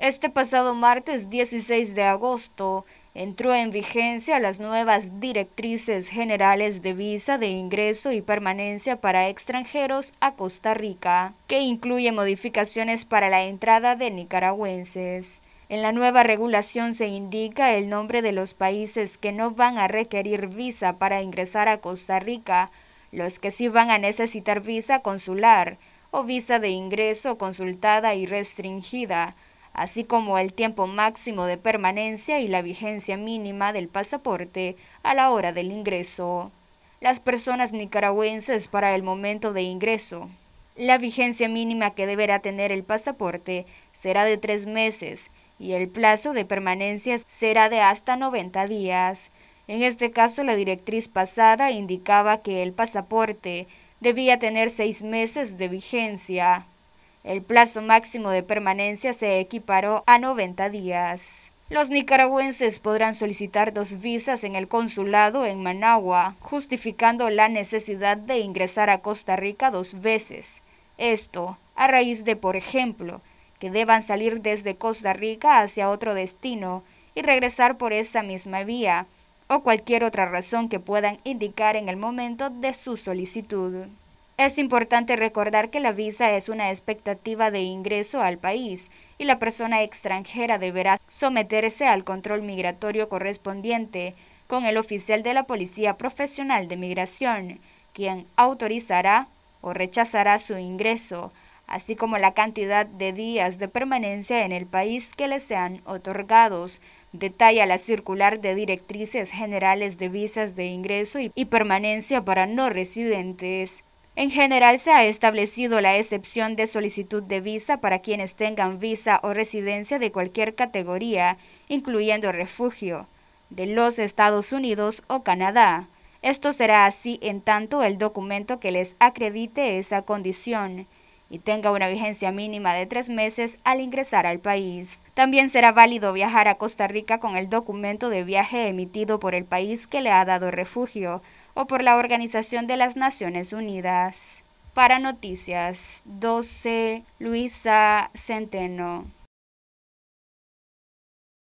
Este pasado martes 16 de agosto entró en vigencia las nuevas directrices generales de visa de ingreso y permanencia para extranjeros a Costa Rica, que incluye modificaciones para la entrada de nicaragüenses. En la nueva regulación se indica el nombre de los países que no van a requerir visa para ingresar a Costa Rica, los que sí van a necesitar visa consular o visa de ingreso consultada y restringida, así como el tiempo máximo de permanencia y la vigencia mínima del pasaporte a la hora del ingreso. Las personas nicaragüenses para el momento de ingreso. La vigencia mínima que deberá tener el pasaporte será de tres meses y el plazo de permanencia será de hasta 90 días. En este caso, la directriz pasada indicaba que el pasaporte debía tener seis meses de vigencia. El plazo máximo de permanencia se equiparó a 90 días. Los nicaragüenses podrán solicitar dos visas en el consulado en Managua, justificando la necesidad de ingresar a Costa Rica dos veces. Esto a raíz de, por ejemplo, que deban salir desde Costa Rica hacia otro destino y regresar por esa misma vía, o cualquier otra razón que puedan indicar en el momento de su solicitud. Es importante recordar que la visa es una expectativa de ingreso al país y la persona extranjera deberá someterse al control migratorio correspondiente con el oficial de la Policía Profesional de Migración, quien autorizará o rechazará su ingreso, así como la cantidad de días de permanencia en el país que le sean otorgados, detalla la circular de directrices generales de visas de ingreso y permanencia para no residentes. En general se ha establecido la excepción de solicitud de visa para quienes tengan visa o residencia de cualquier categoría, incluyendo refugio, de los Estados Unidos o Canadá. Esto será así en tanto el documento que les acredite esa condición y tenga una vigencia mínima de tres meses al ingresar al país. También será válido viajar a Costa Rica con el documento de viaje emitido por el país que le ha dado refugio, o por la Organización de las Naciones Unidas. Para Noticias 12, Luisa Centeno.